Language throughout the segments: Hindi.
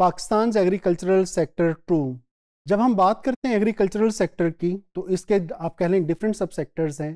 पाकिस्तान एग्रीकल्चरल सेक्टर टू जब हम बात करते हैं एग्रीकल्चरल सेक्टर की तो इसके आप कह लें डिफरेंट सब सेक्टर्स हैं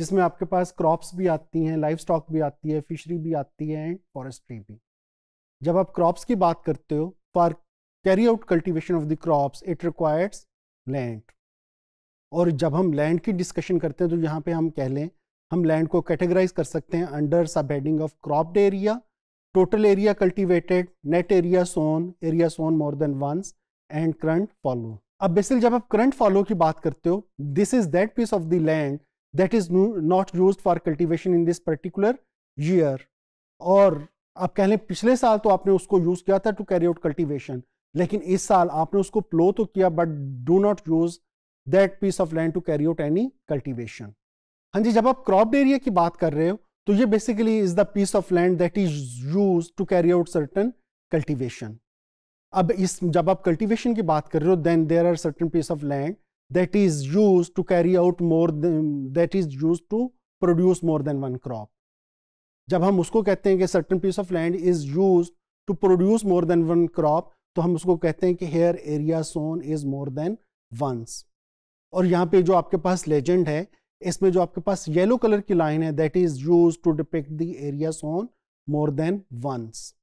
जिसमें आपके पास क्रॉप्स भी आती हैं लाइफ स्टॉक भी आती है फिशरी भी आती है एंड फॉरेस्ट्री भी जब आप क्रॉप्स की बात करते हो for carry out cultivation of the crops it requires land और जब हम लैंड की डिस्कशन करते हैं तो यहाँ पे हम कह लें हम लैंड को कैटेगराइज कर सकते हैं under sub heading of cropped area Total area cultivated, net area sown, area sown more than once and current follow. अब बेसिकली जब आप करंट फॉलो की बात करते हो this is that piece of the land that is not use for cultivation in this particular year और आप कह लें पिछले साल तो आपने उसको यूज किया था टू कैरी आउट कल्टिवेशन लेकिन इस साल आपने उसको प्लो तो किया but do not use that piece of land to carry out any cultivation हाँ जी जब आप क्रॉप एरिया की बात कर रहे हो तो ये basically is the piece of land that is use to carry out certain cultivation अब इस जब आप कल्टिवेशन की बात कर रहे हो then there are certain piece of land that is use to carry out more that is use to produce more than one crop जब हम उसको कहते हैं कि certain piece of land is use to produce more than one crop तो हम उसको कहते हैं कि here area sown is more than once और यहाँ पे जो आपके पास लेजेंड है इसमें जो आपके पास येलो कलर की लाइन है that is use to depict the area on more than once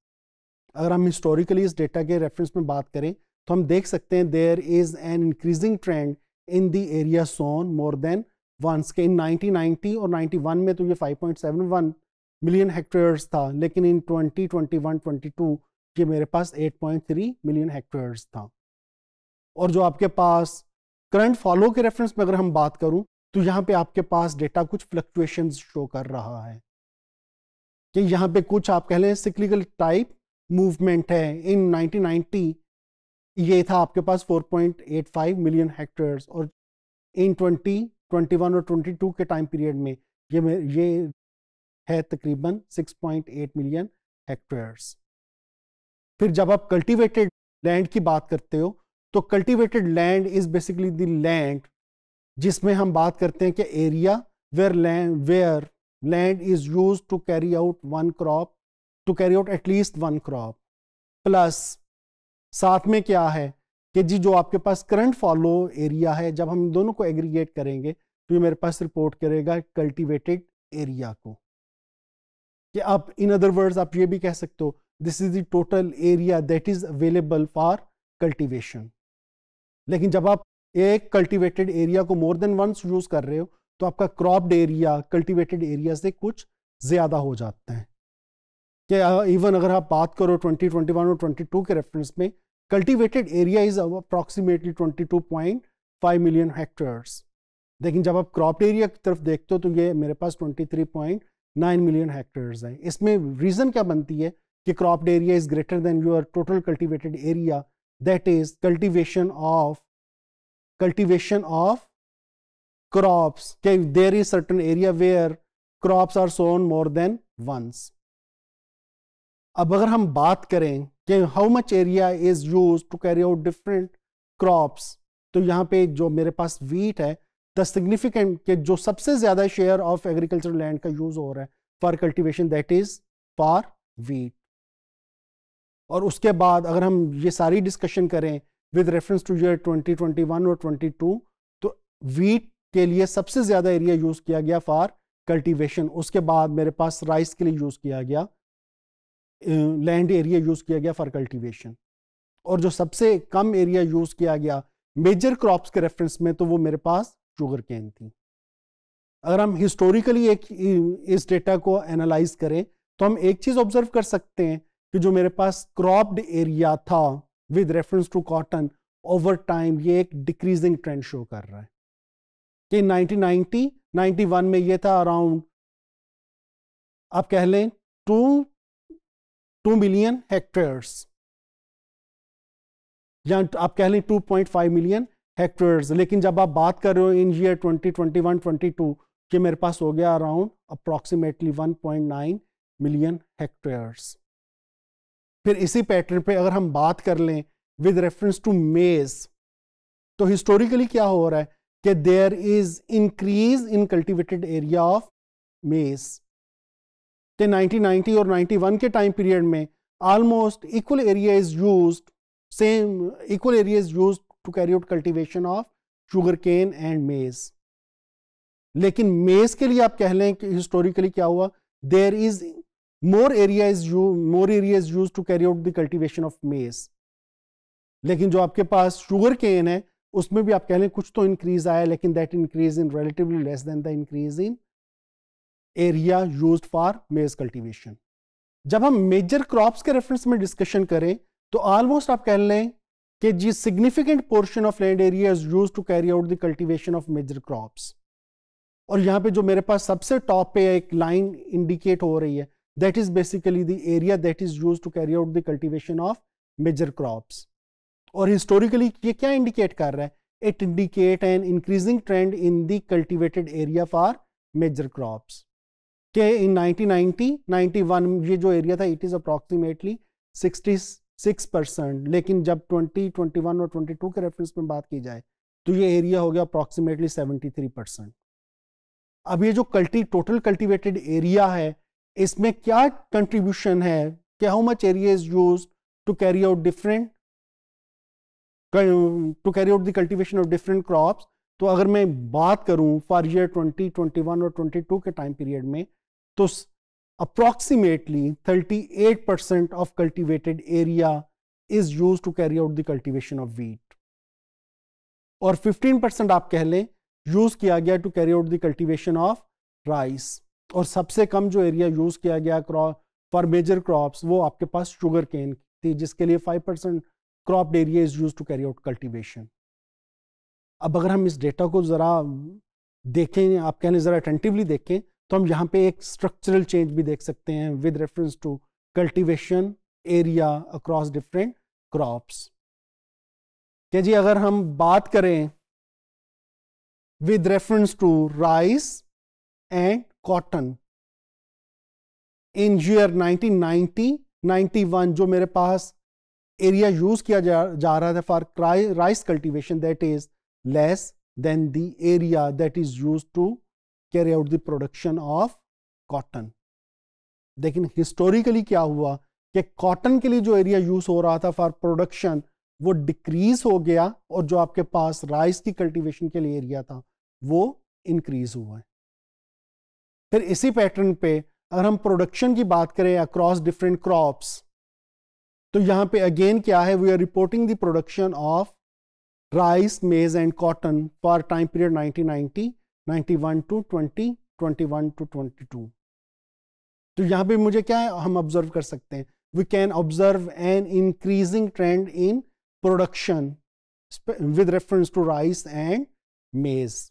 अगर हम हिस्टोरिकली इस डेटा के रेफरेंस में बात करें तो हम देख सकते हैं there is an increasing trend in the area sown more than once के इन 1990 और 91 में तो ये 5.71 मिलियन हेक्टेयर्स था लेकिन इन 2021 22 ये मेरे पास 8.3 मिलियन हेक्टेयर्स था और जो आपके पास करंट फॉलो के रेफरेंस में अगर हम बात करूं तो यहाँ पे आपके पास डेटा कुछ फ्लक्चुएशन शो कर रहा है कि यहाँ पे कुछ आप कह लें सिक्लिकल टाइप मूवमेंट है इन 1990 ये था आपके पास 4.85 मिलियन हेक्टर्स और इन 20 21 और 22 के टाइम पीरियड में ये ये है तकरीबन 6.8 मिलियन हेक्टर्स फिर जब आप कल्टीवेटेड लैंड की बात करते हो तो cultivated land is basically the land जिसमें हम बात करते हैं कि area where land where land is use to carry out one crop to carry out at least one crop plus साथ में क्या है कि जी जो आपके पास करंट फॉलो एरिया है जब हम दोनों को एग्रीगेट करेंगे तो ये मेरे पास रिपोर्ट करेगा कल्टिवेटेड एरिया को कि आप इन अदर वर्ड्स आप ये भी कह सकते हो this is the total area that is available for cultivation लेकिन जब आप एक कल्टीवेटेड एरिया को मोर देन वंस यूज कर रहे हो तो आपका क्रॉप्ड एरिया कल्टीवेटेड एरिया से कुछ ज्यादा हो जाते हैं कि इवन अगर आप बात करो 2021 और 22 के रेफरेंस में cultivated area is approximately 22.5 million hectares लेकिन जब आप क्रॉप एरिया की तरफ देखते हो तो ये मेरे पास 23.9 मिलियन हेक्टर्स हैं इसमें रीज़न क्या बनती है कि cropped area is greater than your total cultivated area that is cultivation of cultivation of crops. Okay, if there is certain area where crops are sown more than once. अब अगर हम बात करें कि how much area is use to carry out different crops तो यहाँ पे जो मेरे पास वीट है द सिग्निफिकेंट के जो सबसे ज्यादा शेयर ऑफ एग्रीकल्चर लैंड का यूज हो रहा है for cultivation that is for wheat और उसके बाद अगर हम ये सारी डिस्कशन करें विद रेफरेंस टू ईयर 2021 और 22 तो वीट के लिए सबसे ज़्यादा एरिया यूज़ किया गया फॉर कल्टीवेशन उसके बाद मेरे पास राइस के लिए यूज़ किया गया लैंड एरिया यूज़ किया गया फॉर कल्टीवेशन और जो सबसे कम एरिया यूज़ किया गया मेजर क्रॉप्स के रेफरेंस में तो वो मेरे पास शुगर कैन थी अगर हम हिस्टोरिकली एक इस डेटा को एनालाइज करें तो हम एक चीज़ ऑब्जर्व कर सकते हैं कि जो मेरे पास क्रॉप्ड एरिया था with reference to cotton over time ये एक डिक्रीजिंग ट्रेंड शो कर रहा है कि 1990 91 में ये था अराउंड आप कह लें टू टू मिलियन हेक्टेयर्स या आप कह लें 2.5 मिलियन हेक्टेयर्स लेकिन जब आप बात कर रहे हो इन ईयर 2021 22 ये मेरे पास हो गया अराउंड अप्रॉक्सीमेटली 1.9 मिलियन हेक्टेयर्स फिर इसी पैटर्न पे अगर हम बात कर लें विद रेफरेंस टू मेज तो हिस्टोरिकली क्या हो रहा है कि there is increase in cultivated area of maize कि 1990 और 91 के टाइम पीरियड में almost equal area is is same equal area is is to carry out out of sugar cane and maize लेकिन मेज के लिए आप कह लें कि हिस्टोरिकली क्या हुआ there is more area is used more area is used to carry out the cultivation of maize लेकिन जो आपके पास शुगर केन है उसमें भी आप कह लें कुछ तो इंक्रीज आया लेकिन that increase in relatively less than the increase in area used for maize cultivation जब हम मेजर क्रॉप्स के रेफरेंस में डिस्कशन करें तो ऑलमोस्ट आप कह लें कि जी significant portion of land area is use to carry out the cultivation of major crops और यहाँ पे जो मेरे पास सबसे टॉप पे एक लाइन इंडिकेट हो रही है That is basically the area that is used to carry out the cultivation of major crops. or historically ye kya indicate kar raha hai It indicate an increasing trend in the cultivated area for major crops. ke in 1990, 91 ye jo area tha it is approximately 66 percent लेकिन जब 20, 21 और 22 के रेफरेंस में बात की जाए तो ये एरिया हो गया अप्रॉक्सीमेटली 73 परसेंट अब ये जो कल्टी टोटल कल्टीवेटेड एरिया है इसमें क्या कंट्रीब्यूशन है क्या how much area is use to carry out different to carry out the cultivation of different crop तो अगर मैं बात करूं फॉर ईयर ट्वेंटी 21 और 22 के टाइम पीरियड में तो approximately 38 percent of cultivated area is use to carry out the cultivation of wheat और 15 परसेंट आप कह लें यूज किया गया to carry out the cultivation of rice और सबसे कम जो एरिया यूज़ किया गया क्रॉप फॉर मेजर क्रॉप्स वो आपके पास शुगर केन थी जिसके लिए five percent crop area is use to carry out cultivation अब अगर हम इस डेटा को ज़रा देखें आप कहने ज़रा अटेंटिवली देखें तो हम यहाँ पे एक स्ट्रक्चरल चेंज भी देख सकते हैं with reference to cultivation area across different crops क्या जी अगर हम बात करें with reference to rice and cotton in year 1990 91 जो मेरे पास एरिया यूज किया जा, जा रहा था for rice cultivation that is less than the area that is use to carry out the production of cotton लेकिन हिस्टोरिकली क्या हुआ कि कॉटन के लिए जो एरिया यूज हो रहा था फॉर प्रोडक्शन वो डिक्रीज हो गया और जो आपके पास राइस की कल्टीवेशन के लिए एरिया था वो इंक्रीज हुआ है फिर इसी पैटर्न पे अगर हम प्रोडक्शन की बात करें अक्रॉस डिफरेंट क्रॉप्स तो यहां पे अगेन क्या है we are reporting the production of rice maize and cotton for time period 1990 91 to 20 21 to 22 तो यहां पे मुझे क्या है हम ऑब्जर्व कर सकते हैं we can observe an increasing trend in production with reference to rice and maize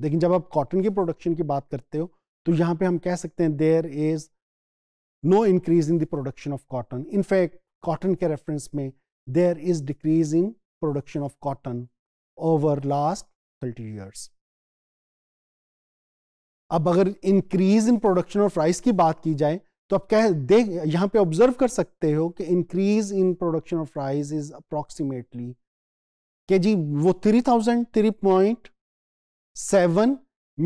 लेकिन जब आप कॉटन की प्रोडक्शन की बात करते हो तो यहां पे हम कह सकते हैं there is no increase in the production of cotton in fact cotton के रेफरेंस में there is decrease in production of cotton over last thirty years अब अगर increase in production of rice की बात की जाए तो आप कह देख यहां पे ऑब्जर्व कर सकते हो कि increase in production of rice is approximately के जी वो three thousand three point seven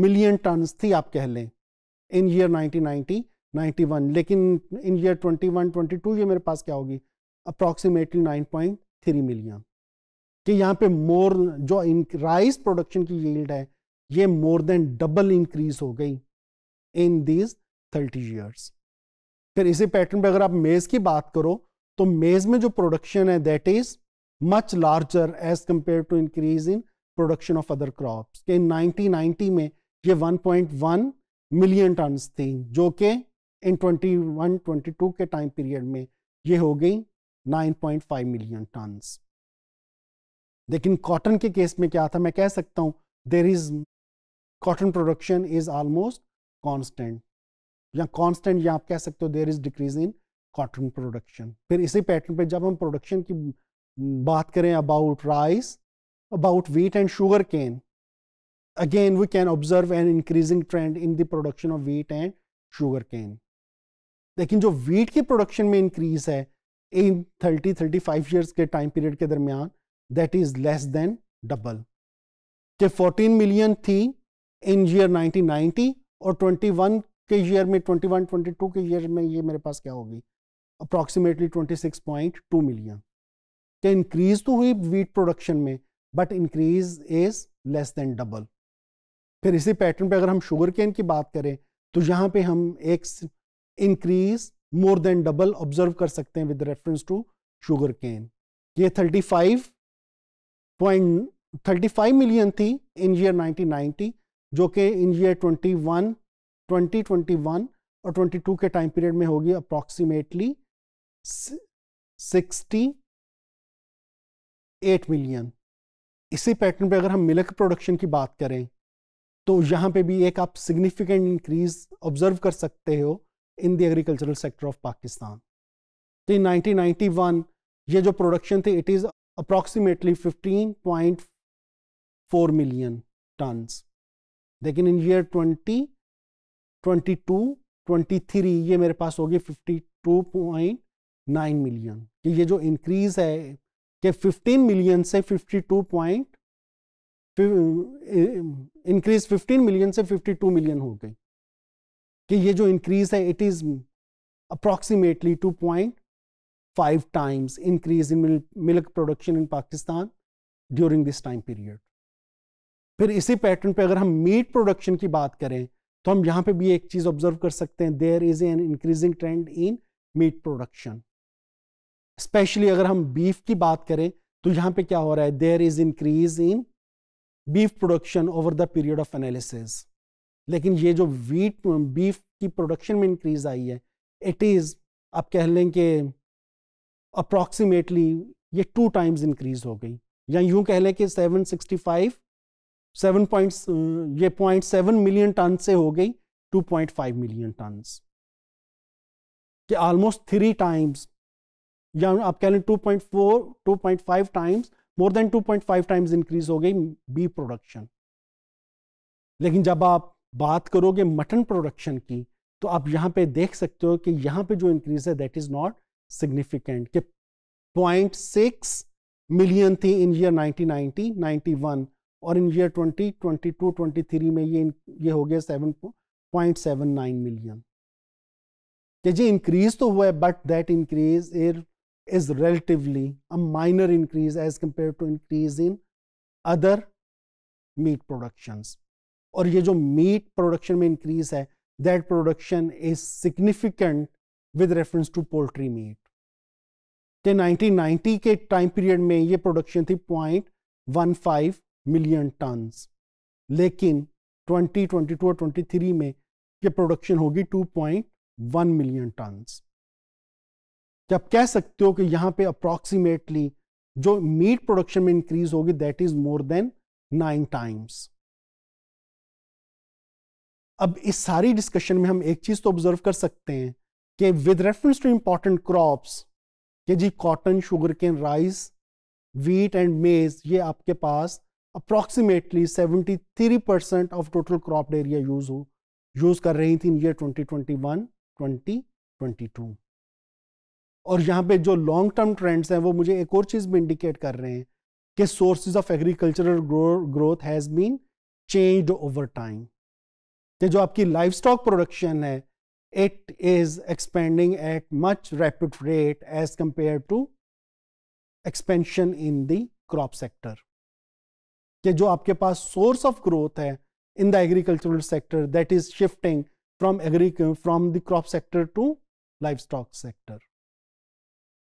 million ton थी आप कह लें इन ईयर 1990 91 लेकिन इन ईयर 21 22 ये मेरे पास क्या होगी अप्रॉक्सीमेटली 9.3 मिलियन कि यहाँ पे मोर जो इन राइस प्रोडक्शन की यील्ड है ये मोर देन डबल इंक्रीज हो गई इन दीज 30 ईयर्स फिर इसी पैटर्न पे अगर आप मेज़ की बात करो तो मेज़ में जो प्रोडक्शन है that is much larger as compare to increase in production of other crops के 1990 में ये 1.1 मिलियन टन्स थी जो कि इन 21 22 के टाइम पीरियड में ये हो गई 9.5 मिलियन टनस लेकिन कॉटन के केस में क्या था मैं कह सकता हूँ there is cotton production is almost constant या कांस्टेंट या आप कह सकते हो there is decrease in cotton production फिर इसी पैटर्न पे जब हम प्रोडक्शन की बात करें about rice about wheat and sugar cane again we can observe an increasing trend in the production of wheat and sugar cane लेकिन जो वीट की प्रोडक्शन में इंक्रीज है इन 30 35 इयर्स के टाइम पीरियड के दरमियान that is less than double के 14 मिलियन थी इन ईयर 1990 और 21 के ईयर में 21 22 के ईयर में ये मेरे पास क्या होगी अप्रॉक्सीमेटली 26.2 मिलियन के इंक्रीज तो हुई वीट प्रोडक्शन में but increase is less than double फिर इसी पैटर्न पे अगर हम शुगर केन की बात करें तो यहाँ पे हम एक increase more than double observe कर सकते हैं with reference to sugar cane ये 35 पॉइंट 35 मिलियन थी इन ईयर 1990 जो कि इन ईयर 21 2021 और 22 के टाइम पीरियड में होगी अप्रॉक्सीमेटली 68 मिलियन इसी पैटर्न पे अगर हम मिल्क प्रोडक्शन की बात करें तो यहाँ पे भी एक आप सिग्निफिकेंट इंक्रीज ऑब्जर्व कर सकते हो in the agricultural sector of Pakistan तो इन 1991 ये जो प्रोडक्शन थे it is approximately 15.4 million tons लेकिन इन ईयर 20 22 23 ये मेरे पास होगी 52.9 मिलियन कि ये जो इंक्रीज है कि 15 मिलियन से 52.9 इंक्रीज 15 मिलियन से 52 मिलियन हो गई कि ये जो इंक्रीज है it is approximately 2.5 times increase in milk production in Pakistan during this time period फिर इसी पैटर्न पे अगर हम मीट प्रोडक्शन की बात करें तो हम यहाँ पे भी एक चीज़ ऑब्जर्व कर सकते हैं there is an increasing trend in meat production especially अगर हम बीफ की बात करें तो यहाँ पे क्या हो रहा है there is increase in beef production over the period of analysis लेकिन ये जो वीट बीफ की प्रोडक्शन में इंक्रीज आई है इट इज़ आप कह लें कि अप्रॉक्सीमेटली ये टू टाइम्स इंक्रीज हो गई या यूं कह लें कि 765 7 पॉइंट ये पॉइंट सेवन मिलियन टन से हो गई 2.5 मिलियन टन कि ऑलमोस्ट थ्री टाइम्स या आप कह लें 2.4 2.5 times more than 2.5 times increase हो गई बीफ प्रोडक्शन लेकिन जब आप बात करोगे मटन प्रोडक्शन की तो आप यहां पे देख सकते हो कि यहां पे जो इंक्रीज है दैट इज नॉट सिग्निफिकेंट कि पॉइंट सिक्स मिलियन थी इन ईयर 1990 91 और इन ईयर 20 22 23 में ये ये हो गया 7.79 मिलियन कि जी इंक्रीज तो हुआ है but that increase is is relatively a minor increase as compared to increase in other meat productions. और ये जो meat production में increase है that production is significant with reference to poultry meat. के 1990 के time period में ये production थी 0.15 million tons. लेकिन 2022 और 23 में ये production होगी 2.1 million tons. कि आप कह सकते हो कि यहाँ पे अप्रोक्सीमेटली जो मीट प्रोडक्शन में इंक्रीज होगी that is more than nine times अब इस सारी डिस्कशन में हम एक चीज तो ऑब्जर्व कर सकते हैं कि with reference to important crops के जी cotton sugar cane rice wheat and maize ये आपके पास seventy 73 percent of total crop area use हो यूज कर रही थी ईयर 2021 2022 और यहाँ पे जो लॉन्ग टर्म ट्रेंड्स हैं वो मुझे एक और चीज़ भी इंडिकेट कर रहे हैं कि sources of agricultural growth has been change over time कि जो आपकी लाइफ स्टॉक प्रोडक्शन है it is expanding at much rapid rate as compare to expansion in the crop sector कि जो आपके पास सोर्स ऑफ ग्रोथ है in the agricultural sector that is shifting from agri from the crop sector to livestock sector